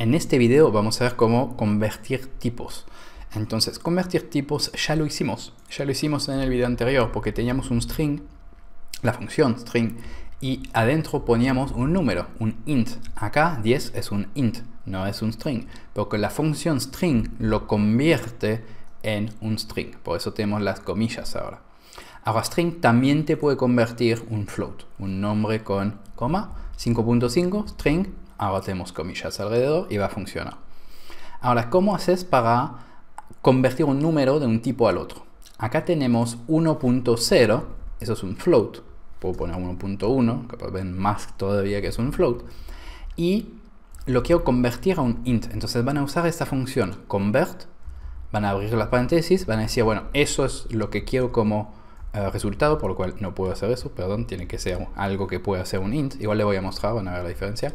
En este video vamos a ver cómo convertir tipos. Entonces, convertir tipos ya lo hicimos. Ya lo hicimos en el video anterior porque teníamos un string, la función string, y adentro poníamos un número, un int. Acá 10 es un int, no es un string, porque la función string lo convierte en un string. Por eso tenemos las comillas ahora. Ahora, string también te puede convertir un float, un nombre con coma, 5.5, string, tenemos comillas alrededor y va a funcionar. Ahora, ¿cómo haces para convertir un número de un tipo al otro? Acá tenemos 1.0, eso es un float, puedo poner 1.1, que ven más todavía que es un float, y lo quiero convertir a un int. Entonces van a usar esta función convert, van a abrir las paréntesis, van a decir, bueno, eso es lo que quiero como eh, resultado, por lo cual no puedo hacer eso, perdón, tiene que ser algo que pueda ser un int. Igual le voy a mostrar, van a ver la diferencia.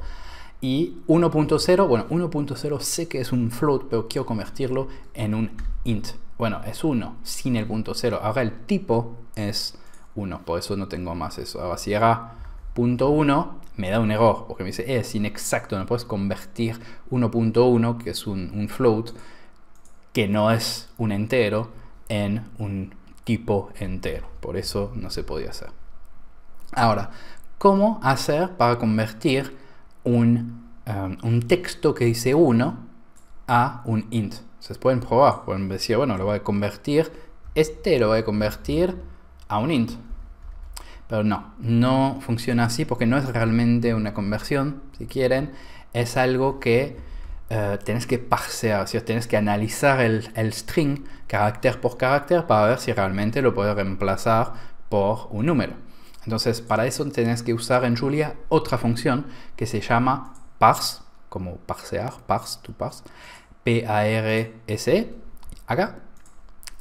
Y 1.0, bueno, 1.0 sé que es un float, pero quiero convertirlo en un int. Bueno, es 1, sin el punto 0. Ahora el tipo es 1, por eso no tengo más eso. Ahora si era punto 1, me da un error, porque me dice, eh, es inexacto, no puedes convertir 1.1, que es un, un float, que no es un entero, en un tipo entero. Por eso no se podía hacer. Ahora, ¿cómo hacer para convertir un Em, un texto que dice 1 a un int. se pueden probar, pueden decir, bueno, lo voy a convertir, este lo voy a convertir a un int. Pero no, no funciona así porque no es realmente una conversión, si quieren. Es algo que eh, tenés tienes que parsear, si tienes que analizar el, el string carácter por carácter para ver si realmente lo puedes reemplazar por un número. Entonces, para eso tenés que usar en Julia otra función que se llama parse, como parsear, parse, to parse, P-A-R-S-E, acá.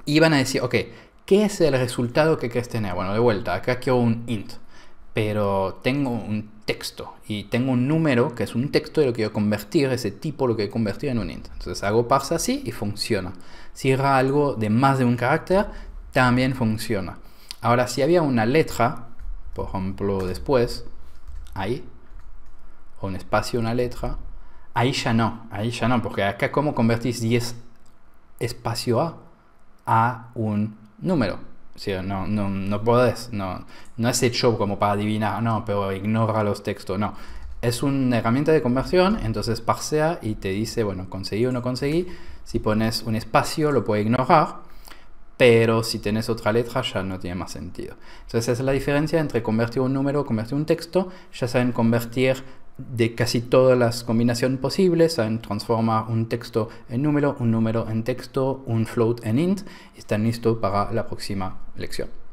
Y van a decir, ok, ¿qué es el resultado que quieres tener? Bueno, de vuelta, acá quiero un int, pero tengo un texto y tengo un número que es un texto y lo quiero convertir, ese tipo lo quiero convertir en un int. Entonces hago parse así y funciona. Si era algo de más de un carácter, también funciona. Ahora, si había una letra, por ejemplo, después, ahí, o un espacio, una letra, ahí ya no, ahí ya no, porque acá como convertís 10 espacio A a un número. no, no, no podés, no, no es hecho como para adivinar, no, pero ignora los textos, no. Es una herramienta de conversión, entonces parsea y te dice, bueno, conseguí o no conseguí. Si pones un espacio, lo puede ignorar, pero si tenés otra letra ya no tiene más sentido. Entonces esa es la diferencia entre convertir un número, convertir un texto, ya saben convertir de casi todas las combinaciones posibles. Transforma un texto en número, un número en texto, un float en int. Están listos para la próxima lección.